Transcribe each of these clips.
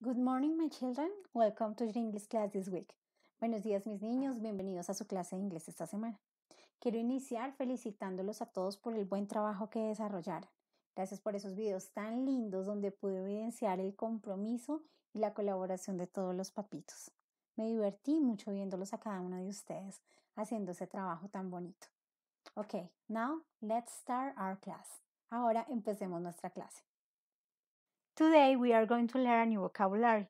Good morning, my children. Welcome to your English class this week. Buenos días, mis niños. Bienvenidos a su clase de inglés esta semana. Quiero iniciar felicitándolos a todos por el buen trabajo que desarrollaron. Gracias por esos videos tan lindos donde pude evidenciar el compromiso y la colaboración de todos los papitos. Me divertí mucho viéndolos a cada uno de ustedes haciendo ese trabajo tan bonito. Ok, now let's start our class. Ahora empecemos nuestra clase. Today we are going to learn a new vocabulary.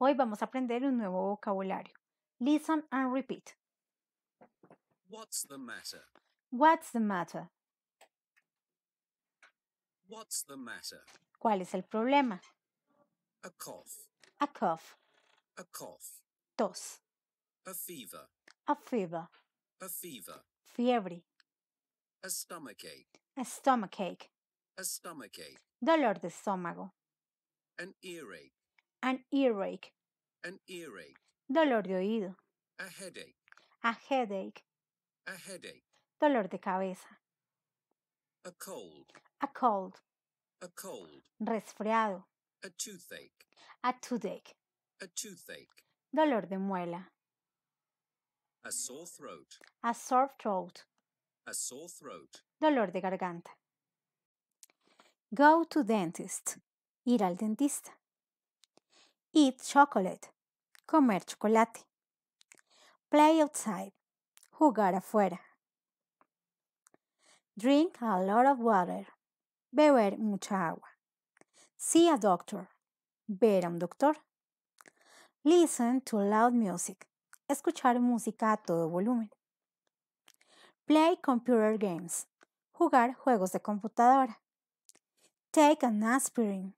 Hoy vamos a aprender un nuevo vocabulario. Listen and repeat. What's the matter? What's the matter? What's the matter? ¿Cuál es el problema? A cough. A cough. A cough. Tos. A fever. A fever. A fever. Fiebre. A stomachache. A stomachache. A stomachache. Dolor de estómago. An earache. An earache. An earache. Dolor de oído. A headache. A headache. A headache. Dolor de cabeza. A cold. A cold. A cold. Resfriado. A toothache. A toothache. A toothache. Dolor de muela. A sore throat. A sore throat. A sore throat. Dolor de garganta. Go to dentist. ir al dentista. Eat chocolate, comer chocolate. Play outside, jugar afuera. Drink a lot of water, beber mucha agua. See a doctor, ver a un doctor. Listen to loud music, escuchar música a todo volumen. Play computer games, jugar juegos de computadora. Take an aspirin,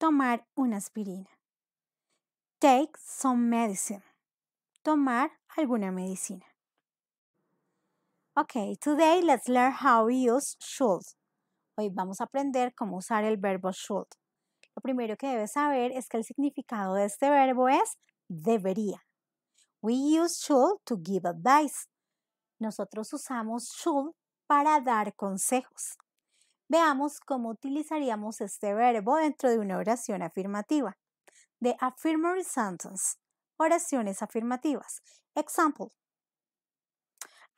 tomar una aspirina. Take some medicine. Tomar alguna medicina. Ok, today let's learn how we use should. Hoy vamos a aprender cómo usar el verbo should. Lo primero que debes saber es que el significado de este verbo es debería. We use should to give advice. Nosotros usamos should para dar consejos. Veamos cómo utilizaríamos este verbo dentro de una oración afirmativa. The affirmative sentence. Oraciones afirmativas. Example.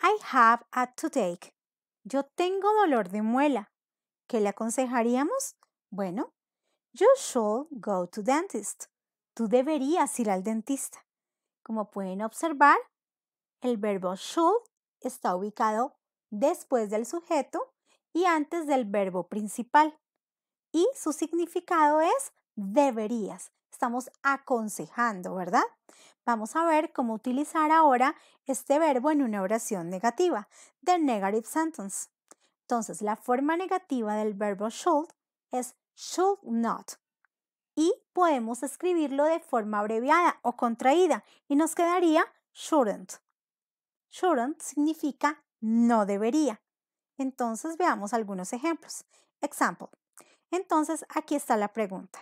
I have a take. Yo tengo dolor de muela. ¿Qué le aconsejaríamos? Bueno, you should go to dentist. Tú deberías ir al dentista. Como pueden observar, el verbo should está ubicado después del sujeto y antes del verbo principal. Y su significado es deberías. Estamos aconsejando, ¿verdad? Vamos a ver cómo utilizar ahora este verbo en una oración negativa, the negative sentence. Entonces, la forma negativa del verbo should es should not. Y podemos escribirlo de forma abreviada o contraída y nos quedaría shouldn't. Shouldn't significa no debería. Entonces veamos algunos ejemplos. Example. Entonces aquí está la pregunta.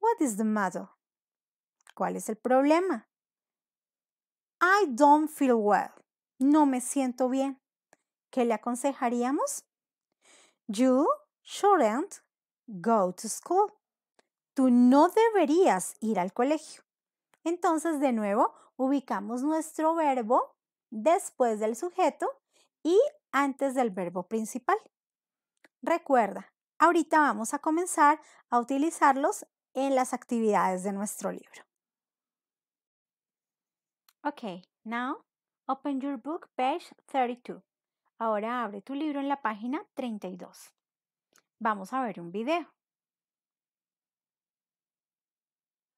What is the matter? ¿Cuál es el problema? I don't feel well. No me siento bien. ¿Qué le aconsejaríamos? You shouldn't go to school. Tú no deberías ir al colegio. Entonces, de nuevo, ubicamos nuestro verbo después del sujeto y antes del verbo principal. Recuerda, ahorita vamos a comenzar a utilizarlos en las actividades de nuestro libro. Ok, now open your book page 32. Ahora abre tu libro en la página 32. Vamos a ver un video.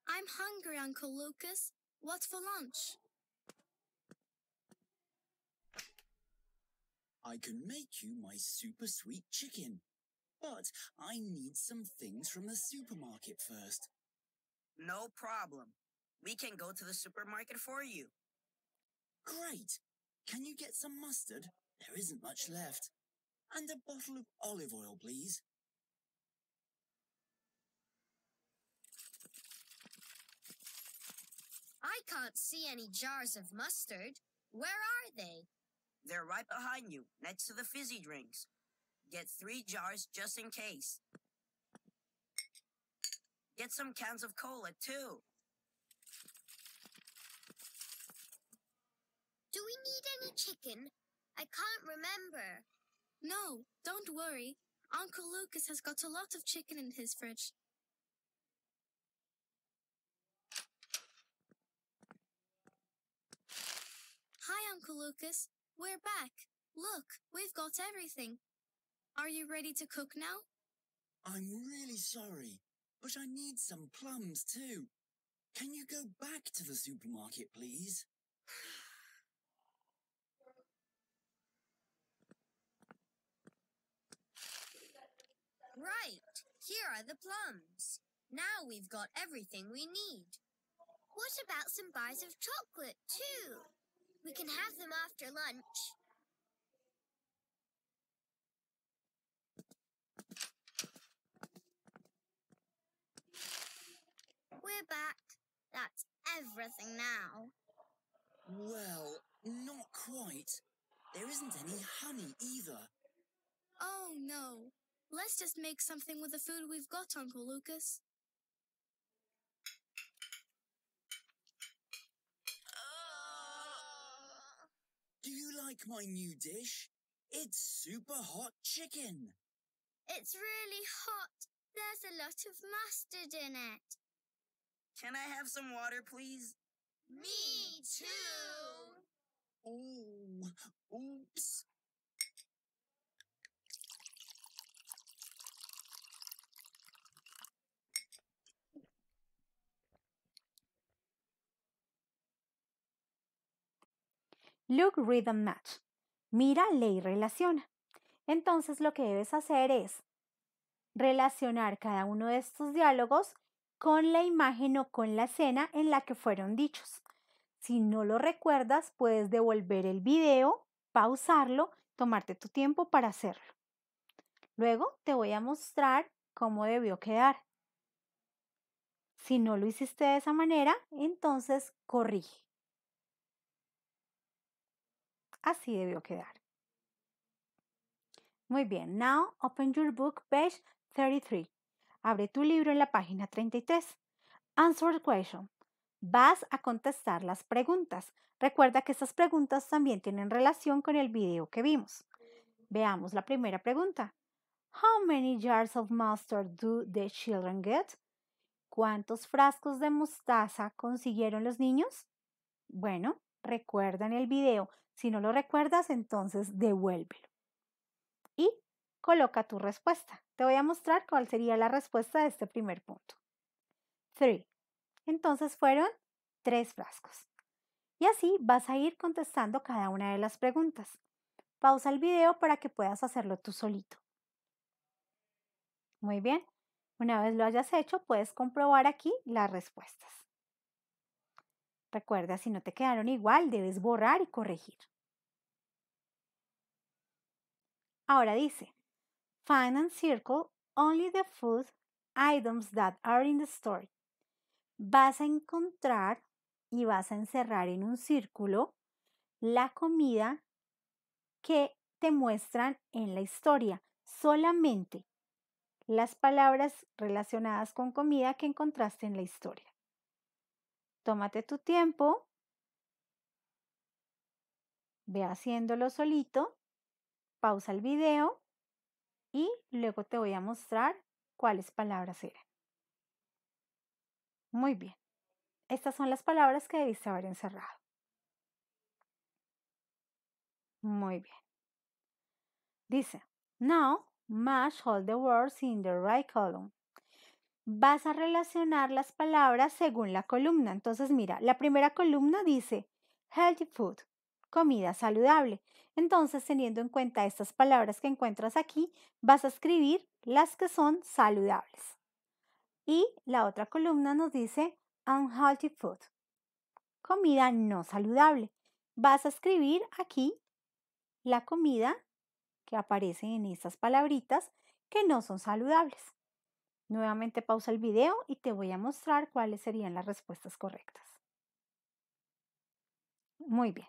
I'm hungry, Uncle Lucas. What's for lunch? I can make you my super sweet chicken. But I need some things from the supermarket first. No problem. We can go to the supermarket for you. Great. Can you get some mustard? There isn't much left. And a bottle of olive oil, please. I can't see any jars of mustard. Where are they? They're right behind you, next to the fizzy drinks. Get three jars just in case. Get some cans of cola, too. Do we need any chicken? I can't remember. No, don't worry. Uncle Lucas has got a lot of chicken in his fridge. Hi, Uncle Lucas. We're back. Look, we've got everything. Are you ready to cook now? I'm really sorry, but I need some plums too. Can you go back to the supermarket, please? right, here are the plums. Now we've got everything we need. What about some bars of chocolate, too? We can have them after lunch. We're back. That's everything now. Well, not quite. There isn't any honey either. Oh, no. Let's just make something with the food we've got, Uncle Lucas. like my new dish. It's super hot chicken. It's really hot. There's a lot of mustard in it. Can I have some water, please? Me too. Oh, oops. Look, read and match. Mira, lee y relaciona. Entonces lo que debes hacer es relacionar cada uno de estos diálogos con la imagen o con la escena en la que fueron dichos. Si no lo recuerdas, puedes devolver el video, pausarlo, tomarte tu tiempo para hacerlo. Luego te voy a mostrar cómo debió quedar. Si no lo hiciste de esa manera, entonces corrige. Así debió quedar. Muy bien, now open your book page 33. Abre tu libro en la página 33. Answer the question. Vas a contestar las preguntas. Recuerda que estas preguntas también tienen relación con el video que vimos. Veamos la primera pregunta. How many jars of mustard do the children get? ¿Cuántos frascos de mostaza consiguieron los niños? Bueno, recuerda en el video. Si no lo recuerdas, entonces devuélvelo. Y coloca tu respuesta. Te voy a mostrar cuál sería la respuesta de este primer punto. 3. Entonces fueron tres frascos. Y así vas a ir contestando cada una de las preguntas. Pausa el video para que puedas hacerlo tú solito. Muy bien. Una vez lo hayas hecho, puedes comprobar aquí las respuestas. Recuerda, si no te quedaron igual, debes borrar y corregir. Ahora dice, find and circle only the food items that are in the story. Vas a encontrar y vas a encerrar en un círculo la comida que te muestran en la historia. Solamente las palabras relacionadas con comida que encontraste en la historia. Tómate tu tiempo. Ve haciéndolo solito. Pausa el video y luego te voy a mostrar cuáles palabras eran. Muy bien. Estas son las palabras que debiste haber encerrado. Muy bien. Dice, now mash all the words in the right column vas a relacionar las palabras según la columna. Entonces, mira, la primera columna dice healthy food, comida saludable. Entonces, teniendo en cuenta estas palabras que encuentras aquí, vas a escribir las que son saludables. Y la otra columna nos dice unhealthy food, comida no saludable. Vas a escribir aquí la comida que aparece en estas palabritas que no son saludables. Nuevamente pausa el video y te voy a mostrar cuáles serían las respuestas correctas. Muy bien.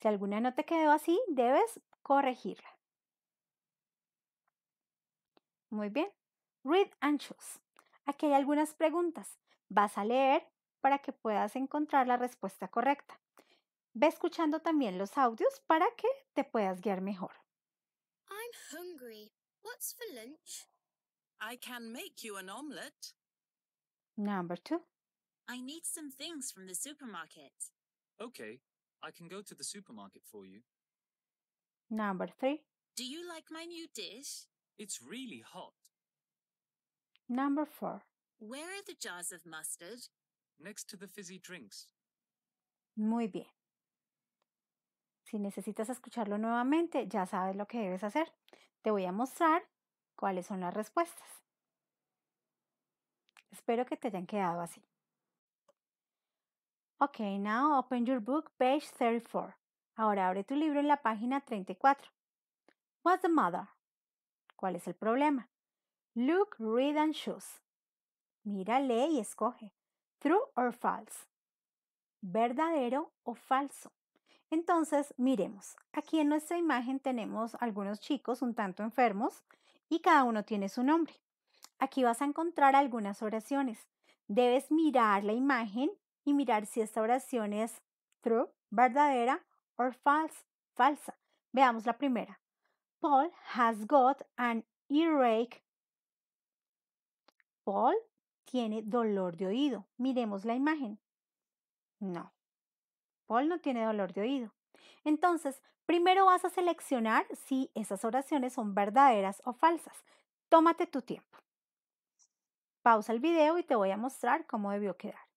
Si alguna no te quedó así, debes corregirla. Muy bien. Read and choose. Aquí hay algunas preguntas. Vas a leer para que puedas encontrar la respuesta correcta. Ve escuchando también los audios para que te puedas guiar mejor. I'm hungry. What's for lunch? I can make you an omelette. Number two. I need some things from the supermarket. Okay, I can go to the supermarket for you. Number three. Do you like my new dish? It's really hot. Number four. Where are the jars of mustard? Next to the fizzy drinks. Muy bien. Si necesitas escucharlo nuevamente, ya sabes lo que debes hacer. Te voy a mostrar cuáles son las respuestas. Espero que te hayan quedado así. Ok, now open your book, page 34. Ahora abre tu libro en la página 34. What's the matter? ¿Cuál es el problema? Look, read and choose. Mira, lee y escoge. True or false. ¿Verdadero o falso? Entonces, miremos. Aquí en nuestra imagen tenemos algunos chicos un tanto enfermos y cada uno tiene su nombre. Aquí vas a encontrar algunas oraciones. Debes mirar la imagen y mirar si esta oración es true, verdadera o false, falsa. Veamos la primera. Paul has got an earache. Paul tiene dolor de oído. Miremos la imagen. No. Paul no tiene dolor de oído. Entonces, primero vas a seleccionar si esas oraciones son verdaderas o falsas. Tómate tu tiempo. Pausa el video y te voy a mostrar cómo debió quedar.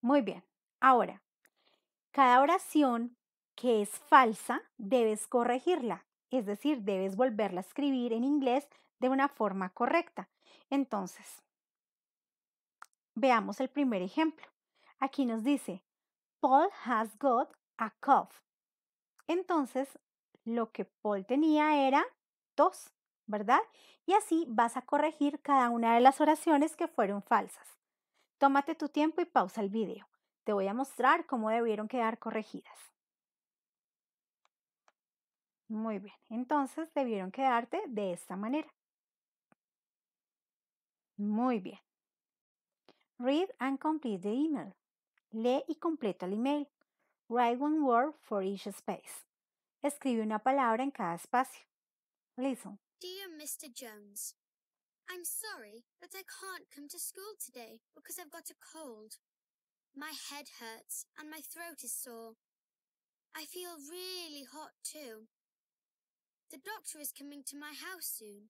Muy bien, ahora, cada oración que es falsa debes corregirla, es decir, debes volverla a escribir en inglés de una forma correcta. Entonces, veamos el primer ejemplo. Aquí nos dice, Paul has got a cough. Entonces, lo que Paul tenía era tos, ¿verdad? Y así vas a corregir cada una de las oraciones que fueron falsas. Tómate tu tiempo y pausa el video. Te voy a mostrar cómo debieron quedar corregidas. Muy bien, entonces debieron quedarte de esta manera. Muy bien. Read and complete the email. Lee y completa el email. Write one word for each space. Escribe una palabra en cada espacio. Listen. Dear Mr. Jones, I'm sorry, but I can't come to school today because I've got a cold. My head hurts and my throat is sore. I feel really hot too. The doctor is coming to my house soon.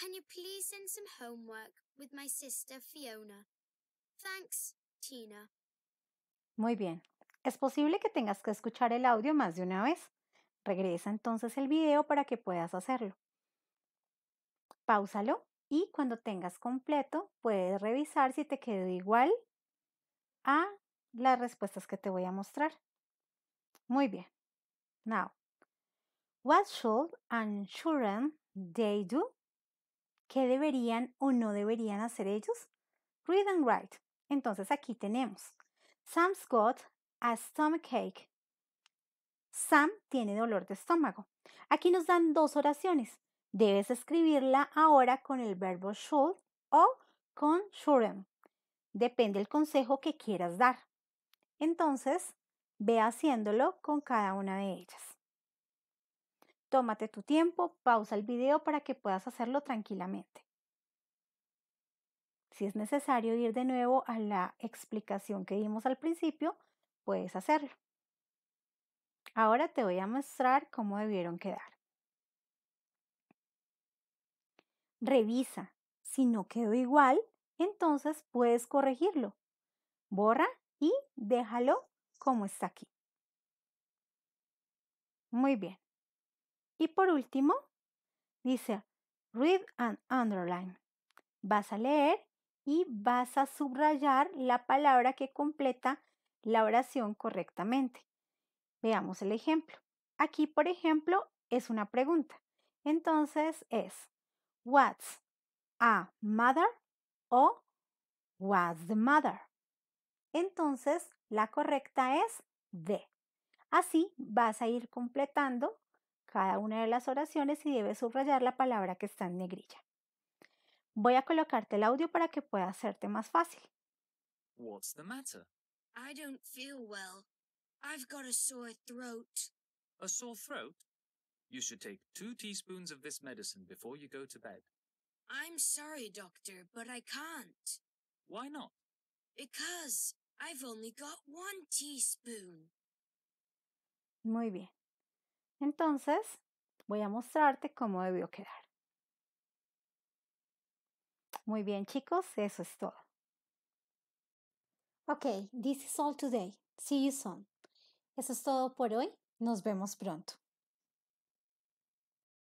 Can you please send some homework with my sister Fiona? Thanks, Tina. Muy bien, es posible que tengas que escuchar el audio más de una vez. Regresa entonces el video para que puedas hacerlo. Páusalo y cuando tengas completo puedes revisar si te quedó igual a las respuestas que te voy a mostrar. Muy bien. Now, what should and shouldn't they do? ¿Qué deberían o no deberían hacer ellos? Read and write. Entonces aquí tenemos Sam got a stomachache. Sam tiene dolor de estómago. Aquí nos dan dos oraciones. Debes escribirla ahora con el verbo should o con shouldn't. Depende el consejo que quieras dar. Entonces, ve haciéndolo con cada una de ellas. Tómate tu tiempo, pausa el video para que puedas hacerlo tranquilamente. Si es necesario ir de nuevo a la explicación que dimos al principio, puedes hacerlo. Ahora te voy a mostrar cómo debieron quedar. Revisa. Si no quedó igual, entonces puedes corregirlo. Borra y déjalo como está aquí. Muy bien. Y por último, dice read and underline. Vas a leer y vas a subrayar la palabra que completa la oración correctamente. Veamos el ejemplo. Aquí, por ejemplo, es una pregunta. Entonces es, ¿What's a mother? o What's the mother? Entonces, la correcta es de. Así vas a ir completando cada una de las oraciones y debes subrayar la palabra que está en negrilla. Voy a colocarte el audio para que pueda hacerte más fácil. What's the matter? I don't feel well. I've got a sore throat. A sore throat? You should take two teaspoons of this medicine before you go to bed. I'm sorry, doctor, but I can't. Why not? Because I've only got one teaspoon. Muy bien. Entonces, voy a mostrarte cómo debió quedar. Muy bien chicos, eso es todo. Ok, this is all today. See you soon. Eso es todo por hoy. Nos vemos pronto.